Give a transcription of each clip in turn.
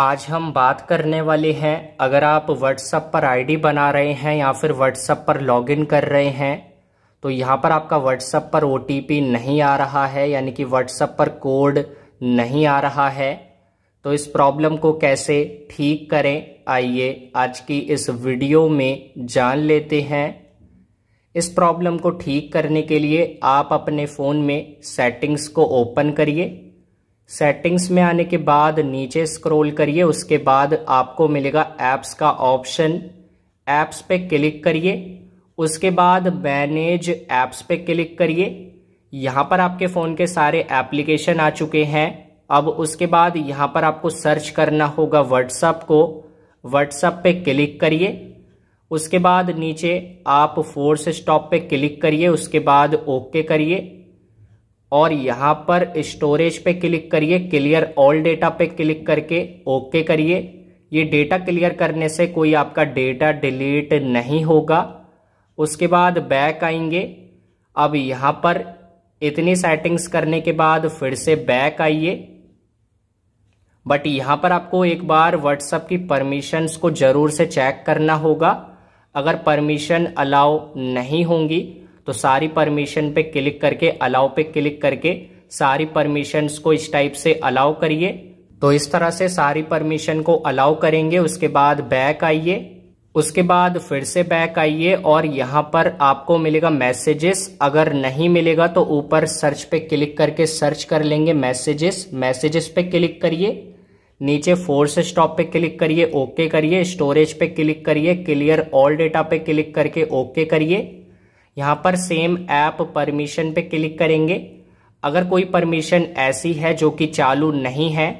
आज हम बात करने वाले हैं अगर आप व्हाट्सअप पर आईडी बना रहे हैं या फिर व्हाट्सअप पर लॉगिन कर रहे हैं तो यहाँ पर आपका व्हाट्सअप पर ओ नहीं आ रहा है यानी कि व्हाट्सअप पर कोड नहीं आ रहा है तो इस प्रॉब्लम को कैसे ठीक करें आइए आज की इस वीडियो में जान लेते हैं इस प्रॉब्लम को ठीक करने के लिए आप अपने फ़ोन में सेटिंग्स को ओपन करिए सेटिंग्स में आने के बाद नीचे स्क्रॉल करिए उसके बाद आपको मिलेगा ऐप्स का ऑप्शन ऐप्स पे क्लिक करिए उसके बाद मैनेज ऐप्स पे क्लिक करिए यहाँ पर आपके फ़ोन के सारे एप्लीकेशन आ चुके हैं अब उसके बाद यहाँ पर आपको सर्च करना होगा व्हाट्सअप को व्हाट्सअप पे क्लिक करिए उसके बाद नीचे आप फोर्स स्टॉप पे क्लिक करिए उसके बाद ओके करिए और यहां पर स्टोरेज पे क्लिक करिए क्लियर ऑल डेटा पे क्लिक करके ओके करिए ये डेटा क्लियर करने से कोई आपका डेटा डिलीट नहीं होगा उसके बाद बैक आएंगे अब यहां पर इतनी सेटिंग्स करने के बाद फिर से बैक आइए बट यहां पर आपको एक बार व्हाट्सएप की परमिशंस को ज़रूर से चेक करना होगा अगर परमिशन अलाउ नहीं होंगी तो सारी परमिशन पे क्लिक करके अलाउ पे क्लिक करके सारी परमिशन को इस टाइप से अलाउ करिए तो इस तरह से सारी परमिशन को अलाउ करेंगे उसके बाद बैक आइए उसके बाद फिर से बैक आइए और यहाँ पर आपको मिलेगा मैसेजेस अगर नहीं मिलेगा तो ऊपर सर्च पे क्लिक करके सर्च कर लेंगे मैसेजेस मैसेजेस पे क्लिक करिए नीचे फोर्स स्टॉप पे क्लिक करिए ओके करिए स्टोरेज पे क्लिक करिए क्लियर ऑल डेटा पे क्लिक करके ओके करिए यहाँ पर सेम ऐप परमिशन पे क्लिक करेंगे अगर कोई परमिशन ऐसी है जो कि चालू नहीं है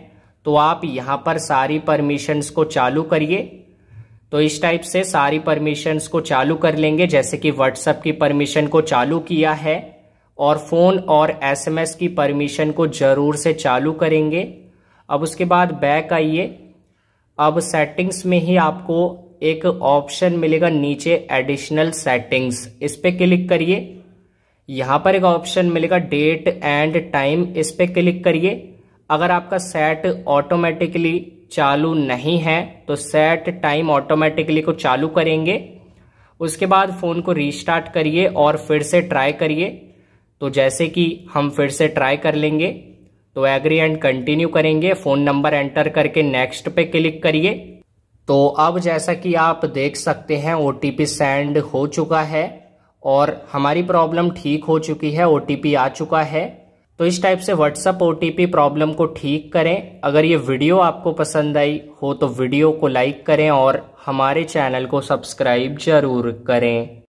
तो आप यहाँ पर सारी परमिशंस को चालू करिए तो इस टाइप से सारी परमिशंस को चालू कर लेंगे जैसे कि व्हाट्सएप की परमिशन को चालू किया है और फ़ोन और एसएमएस की परमिशन को ज़रूर से चालू करेंगे अब उसके बाद बैक आइए अब सेटिंग्स में ही आपको एक ऑप्शन मिलेगा नीचे एडिशनल सेटिंग्स इस पर क्लिक करिए यहां पर एक ऑप्शन मिलेगा डेट एंड टाइम इस पर क्लिक करिए अगर आपका सेट ऑटोमेटिकली चालू नहीं है तो सेट टाइम ऑटोमेटिकली को चालू करेंगे उसके बाद फ़ोन को रीस्टार्ट करिए और फिर से ट्राई करिए तो जैसे कि हम फिर से ट्राई कर लेंगे तो एग्री एंड कंटिन्यू करेंगे फ़ोन नंबर एंटर करके नेक्स्ट पे क्लिक करिए तो अब जैसा कि आप देख सकते हैं ओ सेंड हो चुका है और हमारी प्रॉब्लम ठीक हो चुकी है ओ आ चुका है तो इस टाइप से व्हाट्सअप ओ प्रॉब्लम को ठीक करें अगर ये वीडियो आपको पसंद आई हो तो वीडियो को लाइक करें और हमारे चैनल को सब्सक्राइब जरूर करें